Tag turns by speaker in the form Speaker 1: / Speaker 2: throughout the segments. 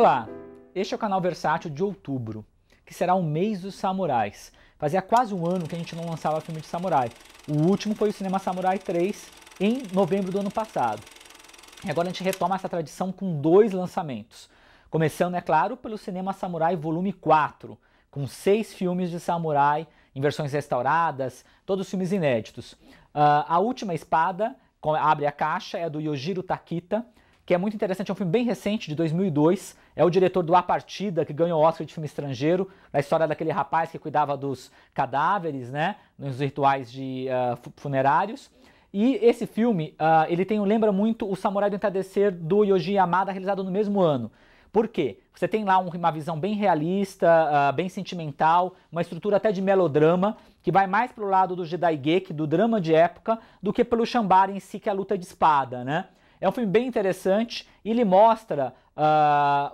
Speaker 1: Olá, este é o canal Versátil de outubro, que será o mês dos samurais. Fazia quase um ano que a gente não lançava filme de samurai. O último foi o Cinema Samurai 3, em novembro do ano passado. E agora a gente retoma essa tradição com dois lançamentos. Começando, é claro, pelo Cinema Samurai Volume 4, com seis filmes de samurai em versões restauradas, todos filmes inéditos. Uh, a Última Espada, abre a caixa, é do Yojiro Takita, que é muito interessante, é um filme bem recente, de 2002. É o diretor do A Partida, que ganhou o Oscar de filme estrangeiro, na história daquele rapaz que cuidava dos cadáveres, né, nos rituais de uh, funerários. E esse filme, uh, ele tem, lembra muito o Samurai do Entardecer do Yoji Yamada, realizado no mesmo ano. Por quê? Você tem lá uma visão bem realista, uh, bem sentimental, uma estrutura até de melodrama, que vai mais pro lado do Jidaigeki, do drama de época, do que pelo Shambara em si, que é a luta de espada, né? É um filme bem interessante e ele mostra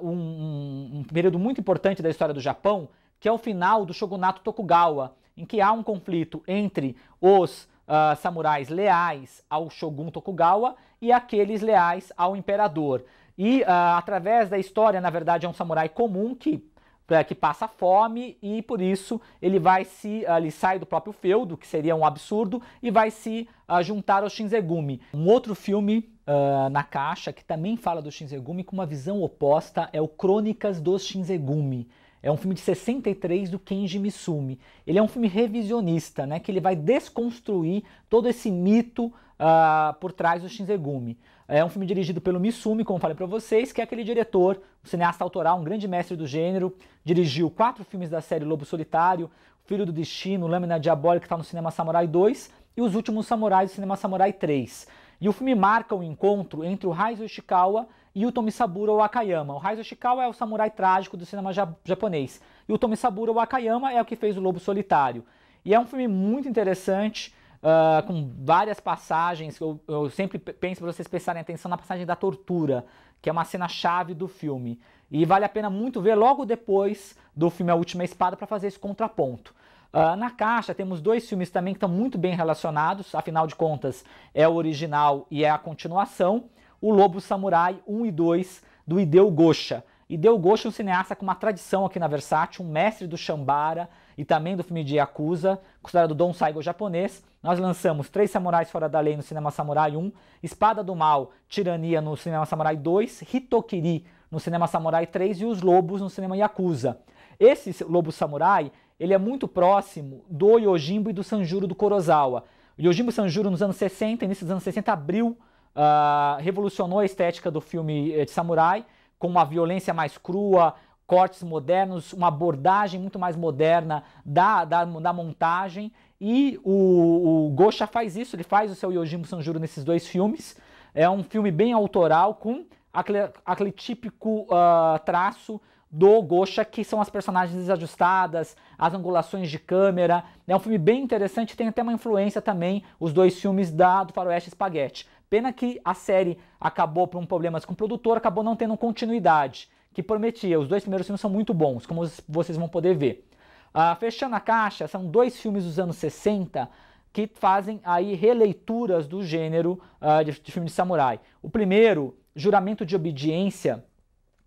Speaker 1: uh, um, um período muito importante da história do Japão, que é o final do shogunato Tokugawa, em que há um conflito entre os Uh, samurais leais ao shogun Tokugawa e aqueles leais ao imperador. E uh, através da história, na verdade, é um samurai comum que é, que passa fome e por isso ele vai se ali sai do próprio feudo, que seria um absurdo, e vai se ah, juntar ao Shinzegumi. Um outro filme uh, na caixa que também fala do Shinzegumi com uma visão oposta é o Crônicas dos Shinzegumi. É um filme de 63 do Kenji Misumi. Ele é um filme revisionista, né, que ele vai desconstruir todo esse mito uh, por trás do Shinzegumi. É um filme dirigido pelo Misumi, como falei para vocês, que é aquele diretor, um cineasta autoral, um grande mestre do gênero, dirigiu quatro filmes da série Lobo Solitário, Filho do Destino, Lâmina Diabólica, que está no Cinema Samurai 2, e Os Últimos Samurais, do Cinema Samurai 3. E o filme marca o um encontro entre o Raizo Ishikawa e o Tomisaburo Wakayama. O Raizo Ishikawa é o samurai trágico do cinema ja japonês. E o Tomisaburo Wakayama é o que fez O Lobo Solitário. E é um filme muito interessante, uh, com várias passagens. Eu, eu sempre penso para vocês prestarem atenção na passagem da tortura, que é uma cena chave do filme. E vale a pena muito ver logo depois do filme A Última Espada para fazer esse contraponto. Uh, na caixa temos dois filmes também que estão muito bem relacionados, afinal de contas é o original e é a continuação, O Lobo Samurai 1 e 2 do Hideo Gosha. Hideo Gosha é um cineasta com uma tradição aqui na Versátil, um mestre do Shambara e também do filme de Yakuza, considerado Don Saigo japonês. Nós lançamos Três Samurais Fora da Lei no Cinema Samurai 1, Espada do Mal, Tirania no Cinema Samurai 2, Hitokiri no Cinema Samurai 3 e Os Lobos no Cinema Yakuza. Esse Lobo Samurai ele é muito próximo do Yojimbo e do Sanjuro do Kurosawa. O Yojimbo Sanjuro, nos anos 60, início dos anos 60, abriu, uh, revolucionou a estética do filme eh, de samurai, com uma violência mais crua, cortes modernos, uma abordagem muito mais moderna da, da, da montagem. E o, o Gosha faz isso, ele faz o seu Yojimbo Sanjuro nesses dois filmes. É um filme bem autoral, com aquele, aquele típico uh, traço do Gosha, que são as personagens desajustadas, as angulações de câmera. É um filme bem interessante, tem até uma influência também, os dois filmes da, do Faroeste Espaguete. Pena que a série acabou por um problemas com o produtor, acabou não tendo continuidade, que prometia. Os dois primeiros filmes são muito bons, como vocês vão poder ver. Ah, fechando a caixa, são dois filmes dos anos 60 que fazem aí releituras do gênero ah, de, de filme de samurai. O primeiro, Juramento de Obediência,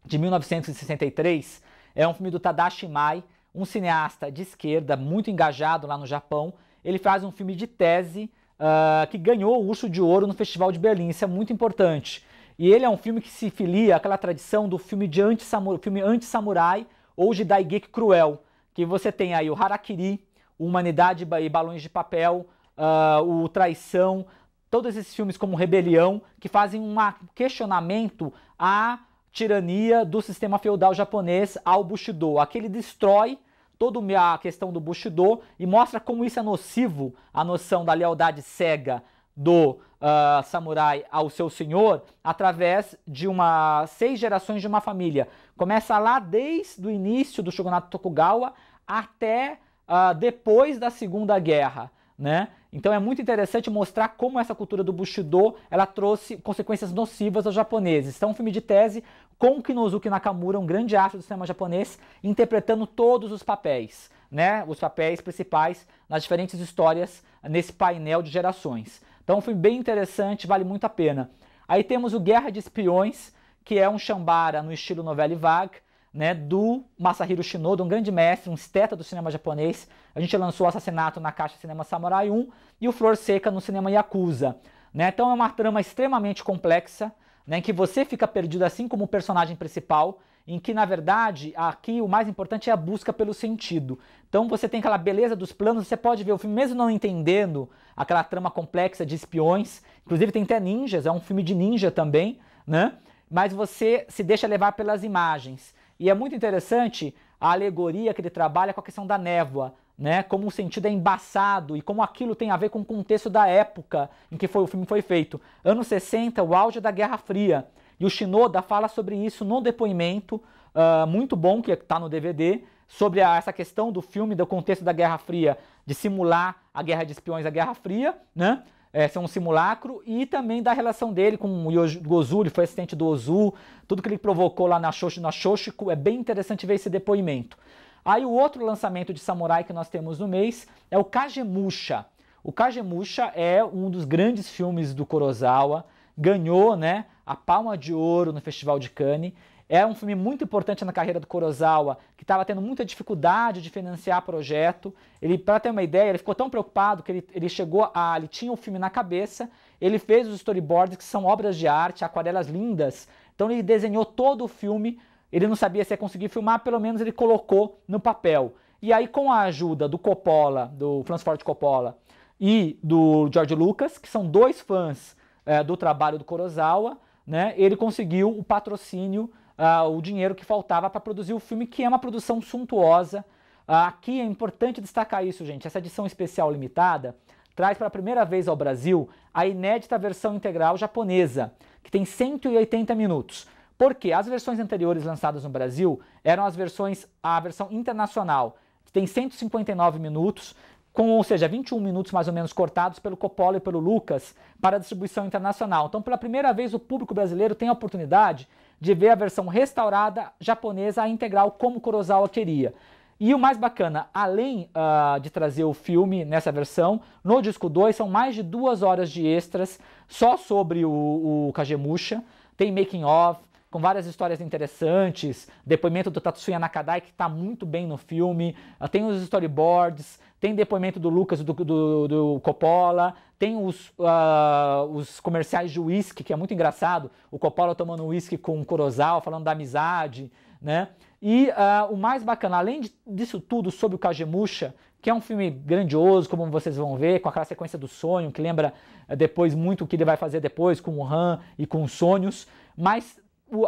Speaker 1: de 1963, é um filme do Tadashi Mai, um cineasta de esquerda muito engajado lá no Japão. Ele faz um filme de tese uh, que ganhou o Urso de Ouro no Festival de Berlim, isso é muito importante. E ele é um filme que se filia àquela tradição do filme de anti-samurai, filme anti-samurai ou de daigeki cruel, que você tem aí o Harakiri, Humanidade e Balões de Papel, uh, o Traição, todos esses filmes como Rebelião, que fazem um questionamento a tirania do sistema feudal japonês ao Bushido. Aqui ele destrói toda a questão do Bushido e mostra como isso é nocivo, a noção da lealdade cega do uh, samurai ao seu senhor, através de uma seis gerações de uma família. Começa lá desde o início do shogunato Tokugawa até uh, depois da Segunda Guerra, né? Então é muito interessante mostrar como essa cultura do Bushido ela trouxe consequências nocivas aos japoneses. Então, um filme de tese com Kinozuki Nakamura, um grande arte do cinema japonês, interpretando todos os papéis, né? Os papéis principais nas diferentes histórias nesse painel de gerações. Então, um filme bem interessante, vale muito a pena. Aí temos o Guerra de Espiões, que é um chambara no estilo novela vague, né, do Masahiro Shinoda, um grande mestre, um esteta do cinema japonês. A gente lançou o Assassinato na Caixa Cinema Samurai 1 e o Flor Seca no cinema Yakuza. Né? Então é uma trama extremamente complexa, né, em que você fica perdido assim como o personagem principal, em que na verdade aqui o mais importante é a busca pelo sentido. Então você tem aquela beleza dos planos, você pode ver o filme mesmo não entendendo aquela trama complexa de espiões, inclusive tem até ninjas, é um filme de ninja também, né? Mas você se deixa levar pelas imagens. E é muito interessante a alegoria que ele trabalha com a questão da névoa, né? Como o sentido é embaçado e como aquilo tem a ver com o contexto da época em que foi, o filme foi feito. Anos 60, o auge da Guerra Fria. E o Shinoda fala sobre isso no depoimento, uh, muito bom, que está no DVD, sobre a, essa questão do filme, do contexto da Guerra Fria, de simular a guerra de espiões, a Guerra Fria, né? é, um simulacro e também da relação dele com o Yoji, Gozu, ele foi assistente do Ozu, tudo que ele provocou lá na Xoxo, na Xoxico, é bem interessante ver esse depoimento. Aí o outro lançamento de samurai que nós temos no mês é o Kagemusha. O Kagemusha é um dos grandes filmes do Kurosawa, ganhou, né, a Palma de Ouro no Festival de Cannes é um filme muito importante na carreira do Kurosawa, que estava tendo muita dificuldade de financiar projeto. Ele, para ter uma ideia, ele ficou tão preocupado que ele, ele chegou a. ele tinha o filme na cabeça, ele fez os storyboards, que são obras de arte, aquarelas lindas. Então ele desenhou todo o filme. Ele não sabia se ia conseguir filmar, pelo menos ele colocou no papel. E aí, com a ajuda do Coppola, do Francis Ford Coppola e do George Lucas, que são dois fãs é, do trabalho do Kurosawa, né, ele conseguiu o patrocínio ah, o dinheiro que faltava para produzir o filme, que é uma produção suntuosa. Ah, aqui é importante destacar isso, gente. Essa edição especial limitada traz pela primeira vez ao Brasil a inédita versão integral japonesa, que tem 180 minutos. Porque as versões anteriores lançadas no Brasil eram as versões, a versão internacional, que tem 159 minutos, com, ou seja, 21 minutos mais ou menos cortados pelo Coppola e pelo Lucas para distribuição internacional. Então, pela primeira vez, o público brasileiro tem a oportunidade de ver a versão restaurada japonesa, a integral, como Kurosawa queria. E o mais bacana, além uh, de trazer o filme nessa versão, no disco 2 são mais de duas horas de extras só sobre o, o Kagemusha. Tem making of, com várias histórias interessantes, depoimento do Tatsuya Nakadai, que está muito bem no filme, ah, tem os storyboards, tem depoimento do Lucas do, do, do Coppola, tem os, uh, os comerciais de uísque, que é muito engraçado, o Coppola tomando uísque com o Corozal, falando da amizade, né? E uh, o mais bacana, além disso tudo, sobre o Kagemusha, que é um filme grandioso, como vocês vão ver, com aquela sequência do sonho, que lembra eh, depois muito o que ele vai fazer depois com o Han e com os sonhos, mas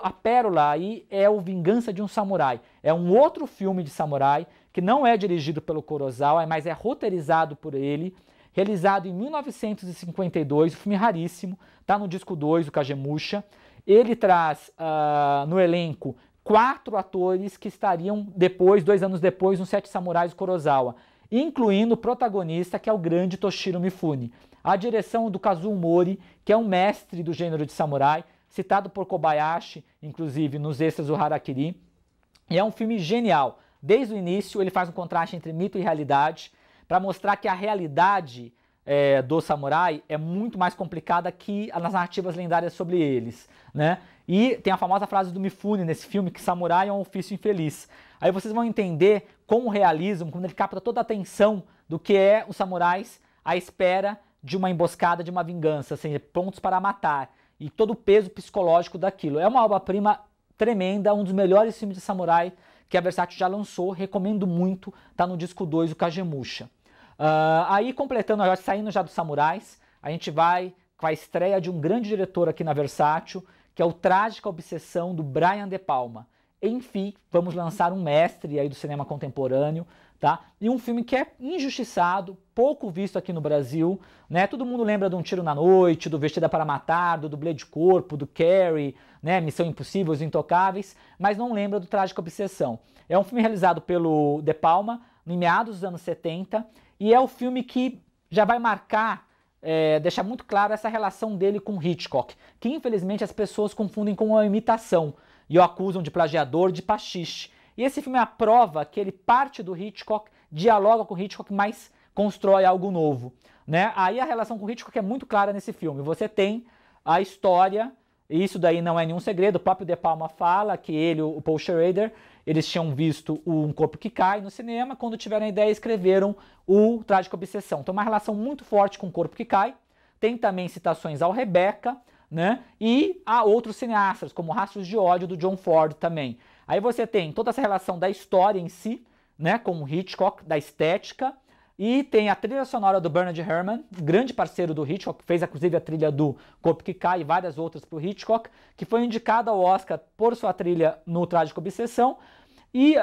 Speaker 1: a pérola aí é o Vingança de um Samurai. É um outro filme de samurai que não é dirigido pelo Kurosawa, mas é roteirizado por ele, realizado em 1952, um filme é raríssimo, tá no disco 2, o Kagemusha. Ele traz uh, no elenco quatro atores que estariam depois, dois anos depois, nos Sete Samurais do Kurosawa, incluindo o protagonista, que é o grande Toshiro Mifune. A direção do Kazuo Mori, que é um mestre do gênero de samurai, citado por Kobayashi, inclusive nos extras do Harakiri. E é um filme genial. Desde o início, ele faz um contraste entre mito e realidade para mostrar que a realidade é, do samurai é muito mais complicada que as narrativas lendárias sobre eles, né? E tem a famosa frase do Mifune nesse filme que samurai é um ofício infeliz. Aí vocês vão entender com o realismo, quando ele capta toda a atenção do que é os samurais à espera de uma emboscada, de uma vingança, assim, pontos para matar e todo o peso psicológico daquilo. É uma obra-prima tremenda, um dos melhores filmes de samurai que a Versátil já lançou, recomendo muito, tá no disco 2, o Kagemusha. Uh, aí completando, agora saindo já dos samurais, a gente vai com a estreia de um grande diretor aqui na Versátil, que é o Trágica Obsessão do Brian De Palma. Enfim, vamos lançar um mestre aí do cinema contemporâneo, tá? E um filme que é injustiçado, pouco visto aqui no Brasil, né? Todo mundo lembra de um tiro na noite, do Vestida para Matar, do dublê de corpo, do Carrie, né? Missão Impossível, Os Intocáveis, mas não lembra do Trágico Obsessão. É um filme realizado pelo De Palma, no meados dos anos 70, e é o filme que já vai marcar, é, deixar muito claro essa relação dele com Hitchcock, que infelizmente as pessoas confundem com uma imitação e o acusam de plagiador de pastiche. E esse filme é a prova que ele parte do Hitchcock, dialoga com Hitchcock, mas constrói algo novo. Né? Aí a relação com o Hitchcock é muito clara nesse filme. Você tem a história, e isso daí não é nenhum segredo, o próprio De Palma fala que ele, o Paul Schrader, eles tinham visto o Um Corpo que Cai no cinema, quando tiveram a ideia escreveram o Trágico Obsessão. Então uma relação muito forte com o Corpo que Cai, tem também citações ao Rebecca, né? E a outros cineastas, como Rastros de Ódio do John Ford também. Aí você tem toda essa relação da história em si, né, com o Hitchcock, da estética, e tem a trilha sonora do Bernard Herrmann, grande parceiro do Hitchcock, fez inclusive a trilha do Corpo que Cai e várias outras para o Hitchcock, que foi indicada ao Oscar por sua trilha no Trágico Obsessão. E uh,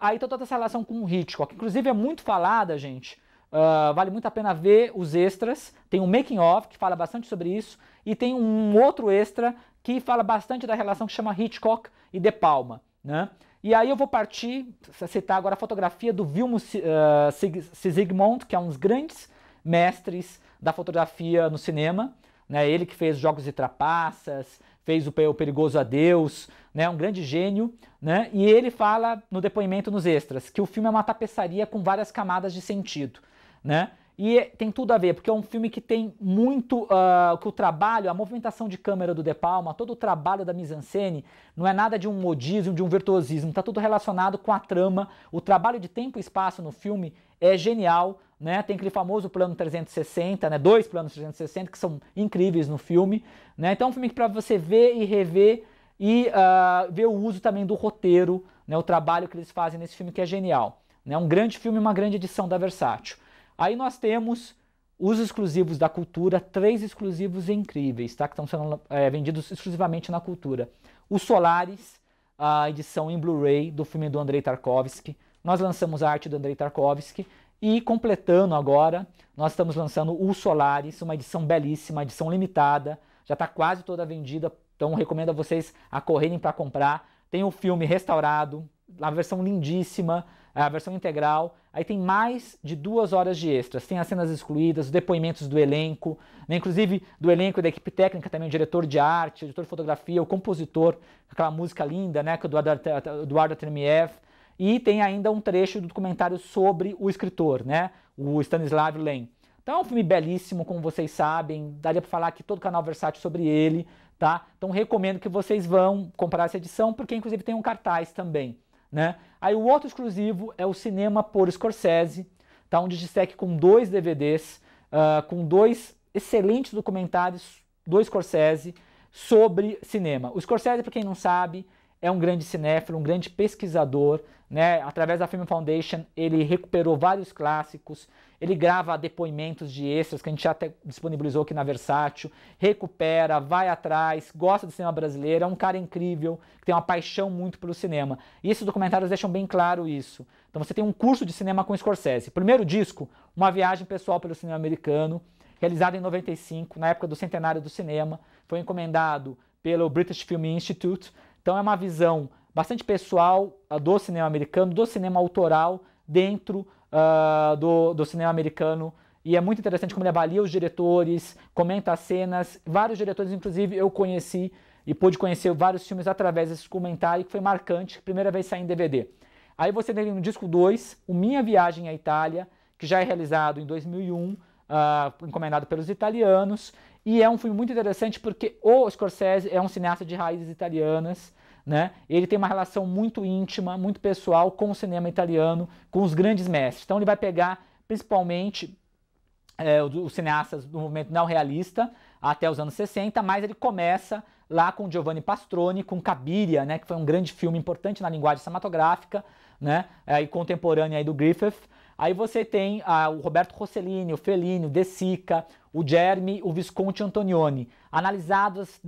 Speaker 1: aí tem toda essa relação com o Hitchcock. Inclusive é muito falada, gente, Uh, vale muito a pena ver os extras. Tem um making of que fala bastante sobre isso e tem um outro extra que fala bastante da relação que chama Hitchcock e De Palma, né? E aí eu vou partir, citar agora a fotografia do Vilmo uh, Sigmund, que é um dos grandes mestres da fotografia no cinema. Né? Ele que fez Jogos e Trapaças, fez o Perigoso Adeus, né? um grande gênio. Né? E ele fala no depoimento nos extras que o filme é uma tapeçaria com várias camadas de sentido. Né? E é, tem tudo a ver, porque é um filme que tem muito. Uh, que o trabalho, a movimentação de câmera do De Palma, todo o trabalho da mise-en-scène, não é nada de um modismo, de um virtuosismo, está tudo relacionado com a trama. O trabalho de tempo e espaço no filme é genial, né? Tem aquele famoso plano 360, né? Dois planos 360 que são incríveis no filme, né? Então é um filme que para você ver e rever e uh, ver o uso também do roteiro, né? O trabalho que eles fazem nesse filme que é genial, né? Um grande filme, uma grande edição da Versátil. Aí nós temos os exclusivos da cultura, três exclusivos incríveis, tá? Que estão sendo é, vendidos exclusivamente na cultura. O Solaris, a edição em Blu-ray do filme do Andrei Tarkovsky. Nós lançamos a arte do Andrei Tarkovsky. E completando agora, nós estamos lançando o Solaris, uma edição belíssima, edição limitada, já está quase toda vendida, então recomendo a vocês a correrem para comprar. Tem o filme restaurado, a versão lindíssima, a versão integral. Aí tem mais de duas horas de extras. Tem as cenas excluídas, os depoimentos do elenco, né? inclusive do elenco da equipe técnica também, o diretor de arte, o diretor de fotografia, o compositor, aquela música linda, né, que é do Eduardo Tremiev. E tem ainda um trecho do documentário sobre o escritor, né, o Stanislav Lem. Então é um filme belíssimo, como vocês sabem, daria para falar aqui todo o canal versátil é sobre ele, tá? Então recomendo que vocês vão comprar essa edição, porque inclusive tem um cartaz também. Né? Aí o outro exclusivo é o Cinema por Scorsese, tá? um Digitec com dois DVDs, uh, ah, com dois excelentes documentários do Scorsese sobre cinema. O Scorsese, para quem não sabe, é um grande cinéfilo, um grande pesquisador, né? Através da Film Foundation, ele recuperou vários clássicos, ele grava depoimentos de extras que a gente já até disponibilizou aqui na Versátil, recupera, vai atrás, gosta do cinema brasileiro, é um cara incrível, que tem uma paixão muito pelo cinema. E esses documentários deixam bem claro isso. Então você tem um curso de cinema com Scorsese. Primeiro disco, uma viagem pessoal pelo cinema americano, realizado em 95, na época do centenário do cinema, foi encomendado pelo British Film Institute, então é uma visão bastante pessoal ah, do cinema americano, do cinema autoral dentro uh, do, do cinema americano. E é muito interessante como ele avalia os diretores, comenta as cenas. Vários diretores, inclusive, eu conheci e pude conhecer vários filmes através desse comentário, que foi marcante. Primeira vez sair em DVD. Aí você tem no disco 2, o Minha Viagem à Itália, que já é realizado em 2001, uh, ah, encomendado pelos italianos. E é um filme muito interessante porque o Scorsese é um cineasta de raízes italianas, né? Ele tem uma relação muito íntima, muito pessoal com o cinema italiano, com os grandes mestres. Então ele vai pegar principalmente é, os cineastas do movimento não realista até os anos 60, mas ele começa lá com Giovanni Pastrone, com Cabiria, né, que foi um grande filme importante na linguagem cinematográfica, né, é, E contemporânea aí do Griffith. Aí você tem ah, o Roberto Rossellini, o Fellini, o De Sica, o Jeremy, o Visconti, Antonioni, analisados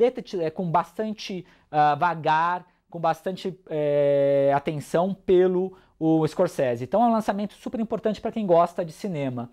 Speaker 1: é, com bastante uh, vagar, com bastante é, atenção pelo o Scorsese. Então é um lançamento super importante para quem gosta de cinema.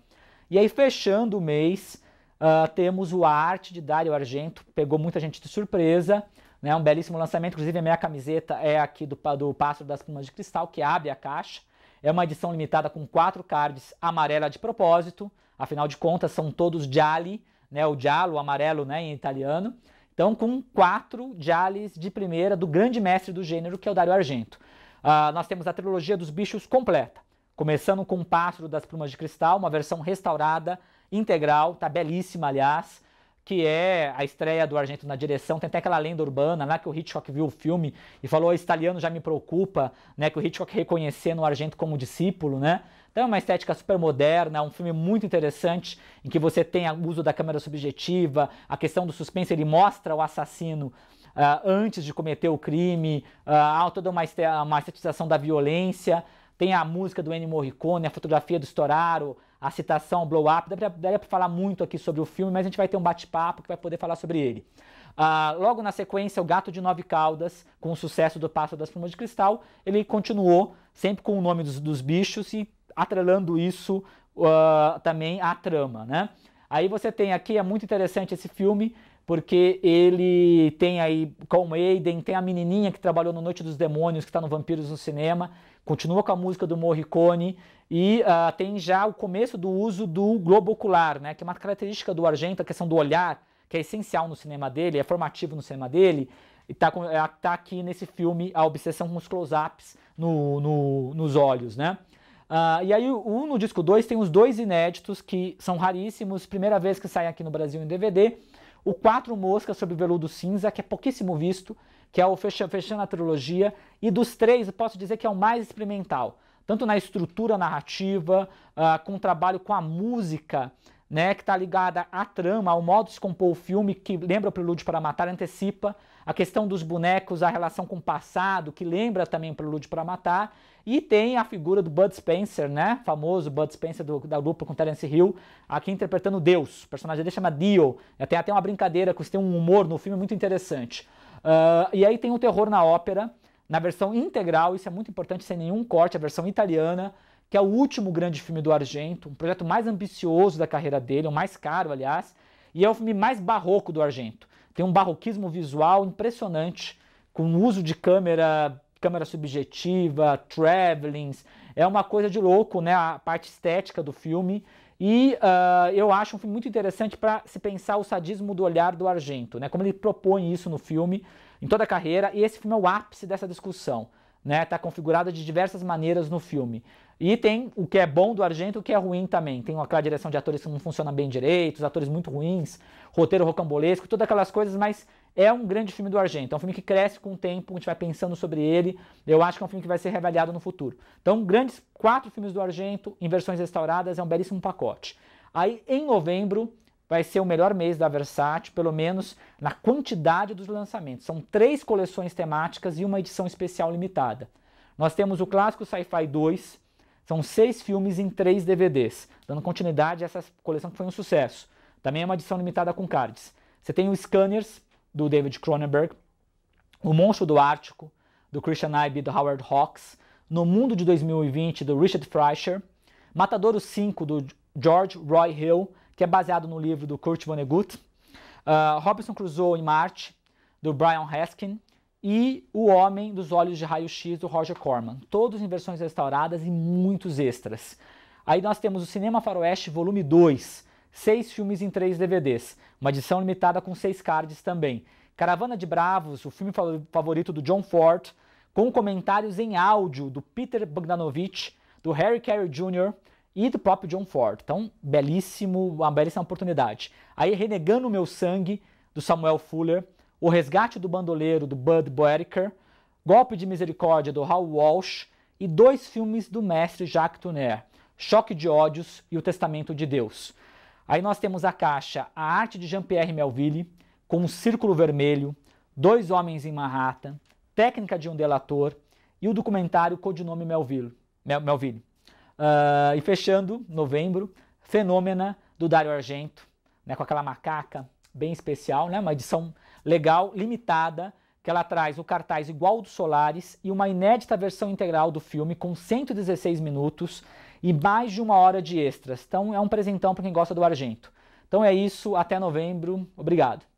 Speaker 1: E aí, fechando o mês, uh, temos o Arte de Dario Argento, pegou muita gente de surpresa, né? um belíssimo lançamento. Inclusive, a minha camiseta é aqui do, do Pássaro das Plumas de Cristal, que abre a caixa. É uma edição limitada com quatro cards amarela de propósito. Afinal de contas, são todos gialli, né? O giallo, o amarelo, né? Em italiano. Então, com quatro giallis de primeira do grande mestre do gênero, que é o Dario Argento. Uh, nós temos a trilogia dos bichos completa, começando com o Pássaro das Plumas de Cristal, uma versão restaurada, integral, tá belíssima, aliás que é a estreia do Argento na direção, tem até aquela lenda urbana lá né, que o Hitchcock viu o filme e falou, o italiano já me preocupa, né, que o Hitchcock reconhecia no Argento como discípulo, né? Então é uma estética super moderna, é um filme muito interessante em que você tem o uso da câmera subjetiva, a questão do suspense, ele mostra o assassino uh, antes de cometer o crime, uh, há toda uma, uma estetização da violência, tem a música do Ennio Morricone, a fotografia do Storaro, a citação Blow Up. Daria para falar muito aqui sobre o filme, mas a gente vai ter um bate-papo que vai poder falar sobre ele. Ah, logo na sequência, O Gato de Nove Caudas, com o sucesso do passo das Plumas de Cristal, ele continuou sempre com o nome dos, dos bichos e atrelando isso uh, também à trama, né? Aí você tem aqui, é muito interessante esse filme, porque ele tem aí Colm Aiden, tem a menininha que trabalhou no Noite dos Demônios, que está no Vampiros no Cinema, continua com a música do Morricone e uh, tem já o começo do uso do globo ocular, né, que é uma característica do Argento, a questão do olhar, que é essencial no cinema dele, é formativo no cinema dele, e tá, ah, tá aqui nesse filme a obsessão com os close-ups no, no, nos olhos, né? Uh, e aí um no disco 2 tem os dois inéditos que são raríssimos, primeira vez que saem aqui no Brasil em DVD, o Quatro Moscas sobre veludo cinza, que é pouquíssimo visto, que é o fechando a trilogia, e dos três, posso dizer que é o mais experimental, tanto na estrutura narrativa, uh, com o trabalho com a música, né, que está ligada à trama, ao modo de se compor o filme, que lembra o Prelúdio para Matar, antecipa a questão dos bonecos, a relação com o passado, que lembra também o Prelúdio para Matar, e tem a figura do Bud Spencer, né, famoso Bud Spencer do, da dupla com Terence Hill, aqui interpretando Deus, o personagem dele chama Dio, tem até uma brincadeira, que tem um humor no filme muito interessante. Uh, e aí tem o terror na ópera, na versão integral, isso é muito importante, sem nenhum corte, a versão italiana, que é o último grande filme do Argento, um projeto mais ambicioso da carreira dele, o mais caro, aliás, e é o filme mais barroco do Argento. Tem um barroquismo visual impressionante, com uso de câmera, câmera subjetiva, travelings, é uma coisa de louco, né? A parte estética do filme. E uh, eu acho um filme muito interessante para se pensar o sadismo do olhar do Argento, né? Como ele propõe isso no filme, em toda a carreira, e esse filme é o ápice dessa discussão, né? está configurada de diversas maneiras no filme. E tem o que é bom do Argento, o que é ruim também. Tem aquela direção de atores que não funciona bem direito, os atores muito ruins, roteiro rocambolesco, todas aquelas coisas, mas é um grande filme do Argento. É um filme que cresce com o tempo, a gente vai pensando sobre ele. Eu acho que é um filme que vai ser reavaliado no futuro. Então, grandes quatro filmes do Argento em versões restauradas é um belíssimo pacote. Aí, em novembro, vai ser o melhor mês da Versace, pelo menos na quantidade dos lançamentos. São três coleções temáticas e uma edição especial limitada. Nós temos o clássico Sci-Fi 2, são seis filmes em três DVDs, dando continuidade a essa coleção que foi um sucesso. Também é uma edição limitada com cards. Você tem o Scanners, do David Cronenberg, O Monstro do Ártico, do Christian Ibe e do Howard Hawks, No Mundo de 2020, do Richard Fleischer, Matadouro 5, do George Roy Hill, que é baseado no livro do Kurt Vonnegut, uh, Robinson Crusoe em Marte, do Brian Haskin, e O Homem dos Olhos de Raio-X, do Roger Corman. Todos em versões restauradas e muitos extras. Aí nós temos o Cinema Faroeste, volume 2, seis filmes em três DVDs, uma edição limitada com seis cards também. Caravana de Bravos, o filme favorito do John Ford, com comentários em áudio do Peter Bogdanovich, do Harry Carey Jr. e do próprio John Ford. Então, belíssimo, uma belíssima oportunidade. Aí, Renegando o Meu Sangue, do Samuel Fuller, O Resgate do Bandoleiro, do Bud Boerker, Golpe de Misericórdia, do Hal Walsh, e dois filmes do mestre Jacques Tourneur, Choque de Ódios e O Testamento de Deus. Aí nós temos a caixa A Arte de Jean-Pierre Melville, com um círculo vermelho, Dois Homens em Manhattan, Técnica de um Delator e o documentário Codinome Melville. Mel Melville. Uh, e fechando, novembro, Fenômena do Dário Argento, né, com aquela macaca bem especial, né, uma edição legal, limitada, que ela traz o cartaz igual ao do Solares e uma inédita versão integral do filme com 116 minutos e mais de uma hora de extras. Então é um presentão para quem gosta do Argento. Então é isso, até novembro. Obrigado.